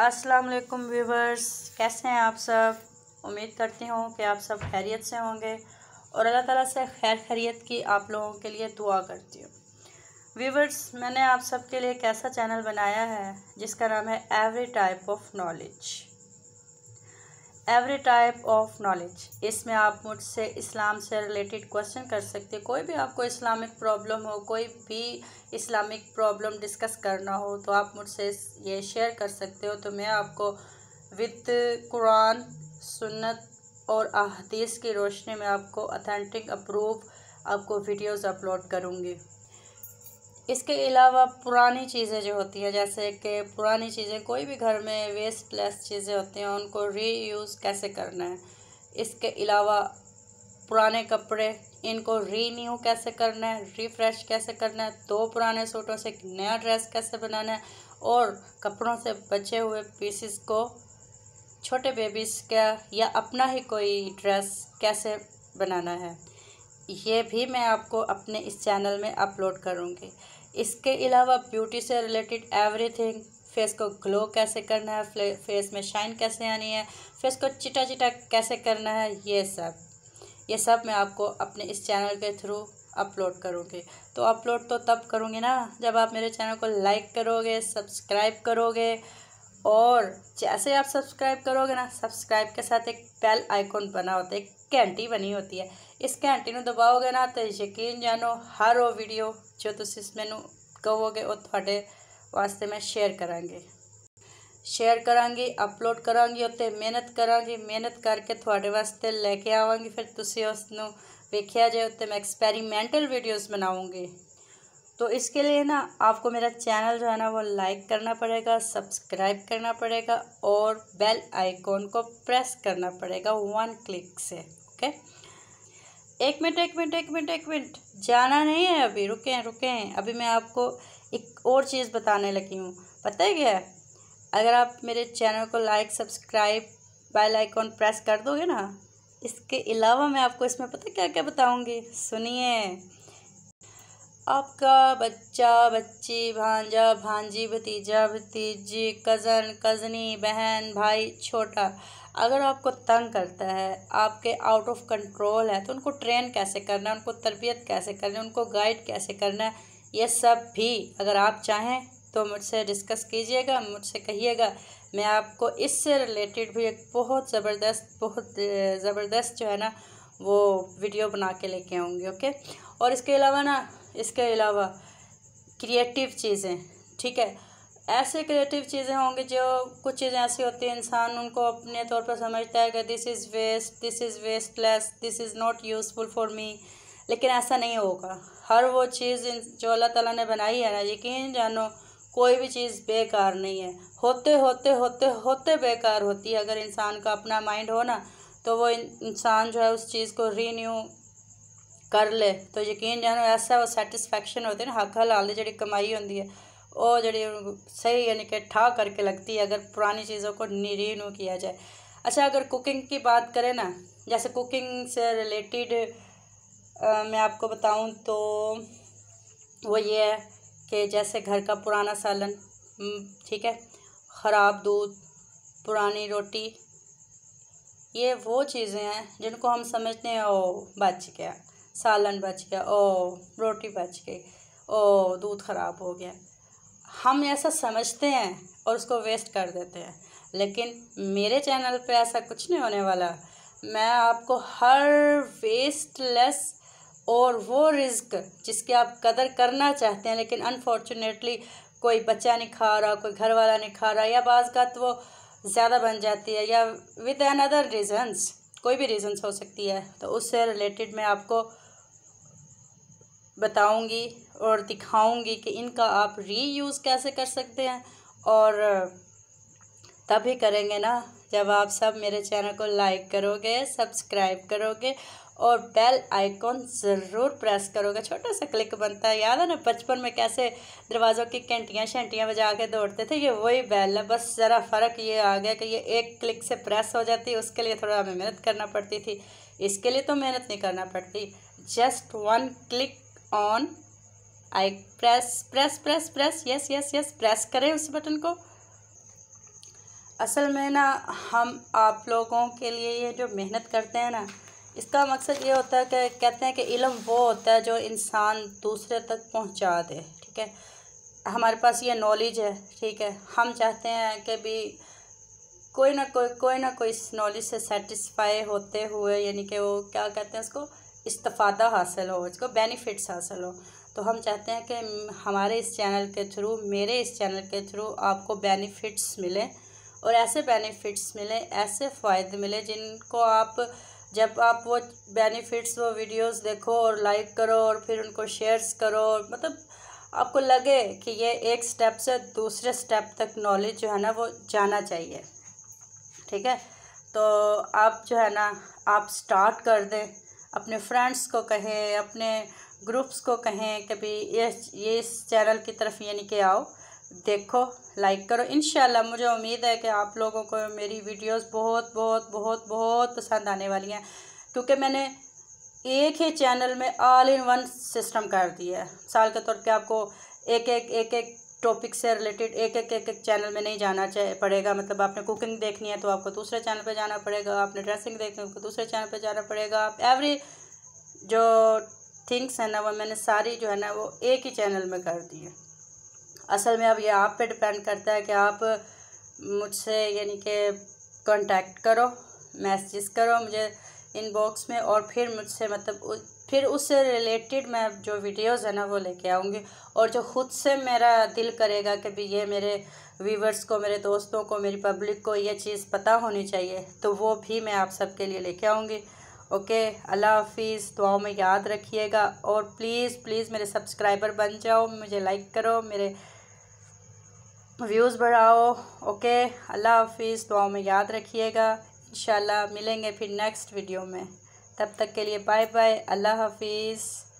अस्सलाम वालेकुम व्यूवर्स कैसे हैं आप सब उम्मीद करती हूँ कि आप सब खैरियत से होंगे और अल्लाह ताला से खैर खैरियत की आप लोगों के लिए दुआ करती हूँ व्यूवर्स मैंने आप सब के लिए एक ऐसा चैनल बनाया है जिसका नाम है every type of knowledge every type of knowledge इसमें आप मुझसे इस्लाम से रिलेटेड क्वेश्चन कर सकते कोई भी आपको इस्लामिक प्रॉब्लम हो कोई भी इस्लामिक प्रॉब्लम डिस्कस करना हो तो आप मुझसे ये शेयर कर सकते हो तो मैं आपको विद कुरान सुन्नत और अहदीस की रोशनी में आपको अथेंटिक अप्रूव आपको वीडियोस अपलोड करूँगी इसके अलावा पुरानी चीज़ें जो होती हैं जैसे कि पुरानी चीज़ें कोई भी घर में वेस्टलेस चीज़ें होती हैं उनको रीयूज़ कैसे करना है इसके अलावा पुराने कपड़े इनको रीन्यू कैसे करना है रिफ़्रेश कैसे करना है दो पुराने सूटों से एक नया ड्रेस कैसे बनाना है और कपड़ों से बचे हुए पीसेस को छोटे बेबीज़ का या अपना ही कोई ड्रेस कैसे बनाना है ये भी मैं आपको अपने इस चैनल में अपलोड करूँगी इसके अलावा ब्यूटी से रिलेटेड एवरीथिंग फेस को ग्लो कैसे करना है फेस में शाइन कैसे आनी है फेस को चिटा चिटा कैसे करना है ये सब ये सब मैं आपको अपने इस चैनल के थ्रू अपलोड करूँगी तो अपलोड तो तब करूँगी ना जब आप मेरे चैनल को लाइक करोगे सब्सक्राइब करोगे और जैसे आप सब्सक्राइब करोगे ना सब्सक्राइब के साथ एक बेल आइकॉन बना होता है एक ਘੰਟੀ ਬਣੀ ਹੁੰਦੀ ਹੈ ਇਸ ਘੰਟੀ ਨੂੰ ਦਬਾਓਗੇ ਨਾ ਤੇ ਯਕੀਨ ਜਾਨੋ ਹਰ ਉਹ ਵੀਡੀਓ ਜੋ ਤੁਸੀਂ ਮੈਨੂੰ ਕਹੋਗੇ ਉਹ ਤੁਹਾਡੇ ਵਾਸਤੇ ਮੈਂ ਸ਼ੇਅਰ ਕਰਾਂਗੇ ਸ਼ੇਅਰ ਕਰਾਂਗੀ ਅਪਲੋਡ ਕਰਾਂਗੀ ਉੱਤੇ ਮਿਹਨਤ ਕਰਾਂਗੀ ਮਿਹਨਤ ਕਰਕੇ ਤੁਹਾਡੇ ਵਾਸਤੇ ਲੈ ਕੇ ਆਵਾਂਗੀ ਫਿਰ ਤੁਸੀਂ ਉਸ ਨੂੰ ਵੇਖਿਆ ਜੇ ਉੱਤੇ ਮੈਂ ਐਕਸਪੈਰੀਮੈਂਟਲ ਵੀਡੀਓਜ਼ ਬਣਾਉਂਗੀ तो इसके लिए ना आपको मेरा चैनल जो है ना वो लाइक करना पड़ेगा सब्सक्राइब करना पड़ेगा और बेल आइकॉन को प्रेस करना पड़ेगा वन क्लिक से ओके एक मिनट एक मिनट एक मिनट एक मिनट जाना नहीं है अभी रुकें रुकें अभी मैं आपको एक और चीज़ बताने लगी हूँ पता है क्या अगर आप मेरे चैनल को like subscribe bell icon press कर दोगे ना इसके अलावा मैं आपको इसमें पता क्या क्या बताऊँगी सुनिए आपका बच्चा बच्ची भांजा भांजी भतीजा भतीजी कज़न कज़नी बहन भाई छोटा अगर आपको तंग करता है आपके आउट ऑफ कंट्रोल है तो उनको ट्रेन कैसे करना है उनको तरबियत कैसे करना है उनको गाइड कैसे करना है ये सब भी अगर आप चाहें तो मुझसे डिस्कस कीजिएगा मुझसे कहिएगा मैं आपको इससे रिलेटेड भी एक बहुत ज़बरदस्त बहुत ज़बरदस्त जो है ना वो वीडियो बना के लेके आऊँगी ओके और इसके अलावा ना इसके अलावा क्रिएटिव चीज़ें ठीक है ऐसे क्रिएटिव चीज़ें होंगी जो कुछ चीज़ें ऐसी होती हैं इंसान उनको अपने तौर पर समझता है कि this is waste this is less this is not useful for me लेकिन ऐसा नहीं होगा हर वो चीज़ जो अल्लाह ताला ने बनाई है ना यकीन जानो कोई भी चीज़ बेकार नहीं है होते होते होते होते बेकार होती है अगर इंसान का अपना माइंड हो ना तो वो इंसान जो है उस चीज़ को रीन्यू ਕਰ ਲੈ ਤਾਂ ਯਕੀਨ ਜਾਨੋ ਐਸਾ ਉਹ ਸੈਟੀਸਫੈਕਸ਼ਨ ਹੋਤੇ ना हक हलाल जी कमाई होती है वो जड़ी सही यानी कि ठा करके लगती है अगर पुरानी चीज़ों को रीन्यू किया जाए अच्छा अगर कुकिंग की बात करें ना जैसे कुकिंग से रिलेटेड मैं आपको बताऊँ तो वो ये है कि जैसे घर का पुराना सालन ठीक है ख़राब दूध पुरानी रोटी ये वो चीज़ें हैं जिनको हम समझते हैं ओ बच गया सालन बच गया ओ रोटी बच गई ओ दूध ख़राब हो गया हम ऐसा समझते हैं और उसको वेस्ट कर देते हैं लेकिन मेरे चैनल पे ऐसा कुछ नहीं होने वाला मैं आपको हर वेस्टलेस और वो रिस्क जिसकी आप कदर करना चाहते हैं लेकिन अनफॉर्चुनेटली कोई बच्चा नहीं खा रहा कोई घर वाला नहीं खा रहा या बाज़ात वो ज़्यादा बन जाती है या विद एन अदर रीजन्स कोई भी रीजन्स हो सकती है तो उससे रिलेटेड मैं आपको बताऊंगी और दिखाऊंगी कि इनका आप रीयूज़ कैसे कर सकते हैं और तभी करेंगे ना जब आप सब मेरे चैनल को लाइक करोगे सब्सक्राइब करोगे और बेल आइकॉन ज़रूर प्रेस करोगे छोटा सा क्लिक बनता है याद है ना बचपन में कैसे दरवाज़ों की घंटियाँ शंटियाँ बजा के दौड़ते थे ये वही बैल है बस ज़रा फ़र्क ये आ गया कि ये एक क्लिक से प्रेस हो जाती उसके लिए थोड़ा हमें मेहनत करना पड़ती थी इसके लिए तो मेहनत नहीं करना पड़ती just one click on I press press press press yes yes yes press करें उस बटन को असल में ना हम आप लोगों के लिए ये जो मेहनत करते हैं ना इसका मकसद ये होता है कि कहते हैं कि इलम वो होता है जो इंसान दूसरे तक पहुंचा दे ठीक है हमारे पास ये नॉलेज है ठीक है हम चाहते हैं कि भी कोई ना कोई कोई ना कोई इस नॉलेज से सेटिस्फाई होते हुए यानी कि वो क्या कहते हैं उसको इस्तफ़ादा हासिल हो इसको बेनिफिट्स हासिल हो तो हम चाहते हैं कि हमारे इस चैनल के थ्रू मेरे इस चैनल के थ्रू आपको बेनिफिट्स मिलें और ऐसे बेनिफिट्स मिलें ऐसे फ़ायदे मिले जिनको आप जब आप वो बेनिफिट्स वो वीडियोस देखो और लाइक करो और फिर उनको शेयर्स करो मतलब आपको लगे कि ये एक स्टेप से दूसरे स्टेप तक नॉलेज जो है ना वो जाना चाहिए ठीक है तो आप जो है ना आप स्टार्ट कर दें अपने फ्रेंड्स को कहें अपने ग्रुप्स को कहें कि भाई ये ये इस चैनल की तरफ यानी कि आओ देखो लाइक करो इन मुझे उम्मीद है कि आप लोगों को मेरी वीडियोस बहुत बहुत बहुत बहुत पसंद आने वाली हैं क्योंकि मैंने एक ही चैनल में ऑल इन वन सिस्टम कर दिया है मिसाल के तौर पे आपको एक एक एक एक टॉपिक से रिलेटेड एक एक एक एक चैनल में नहीं जाना पड़ेगा मतलब आपने कुकिंग देखनी है तो आपको दूसरे चैनल पे जाना पड़ेगा आपने ड्रेसिंग देखनी है तो दूसरे चैनल पे जाना पड़ेगा आप एवरी जो थिंग्स है ना वो मैंने सारी जो है ना वो एक ही चैनल में कर दी है असल में अब ये आप पे डिपेंड करता है कि आप मुझसे यानी कि कॉन्टैक्ट करो मैसेज करो मुझे इनबॉक्स में और फिर मुझसे मतलब फिर उससे रिलेटेड मैं जो वीडियोस है ना वो लेके आऊँगी और जो ख़ुद से मेरा दिल करेगा कि भी ये मेरे व्यूवर्स को मेरे दोस्तों को मेरी पब्लिक को ये चीज़ पता होनी चाहिए तो वो भी मैं आप सब के लिए लेके आऊँगी ओके अल्लाह हाफिज़ दुआओं में याद रखिएगा और प्लीज़ प्लीज़ मेरे सब्सक्राइबर बन जाओ मुझे लाइक करो मेरे व्यूज़ बढ़ाओ ओके अल्लाह हाफिज़ दुआओं में याद रखिएगा इन मिलेंगे फिर नेक्स्ट वीडियो में तब तक के लिए बाय बाय अल्लाह हाफिज़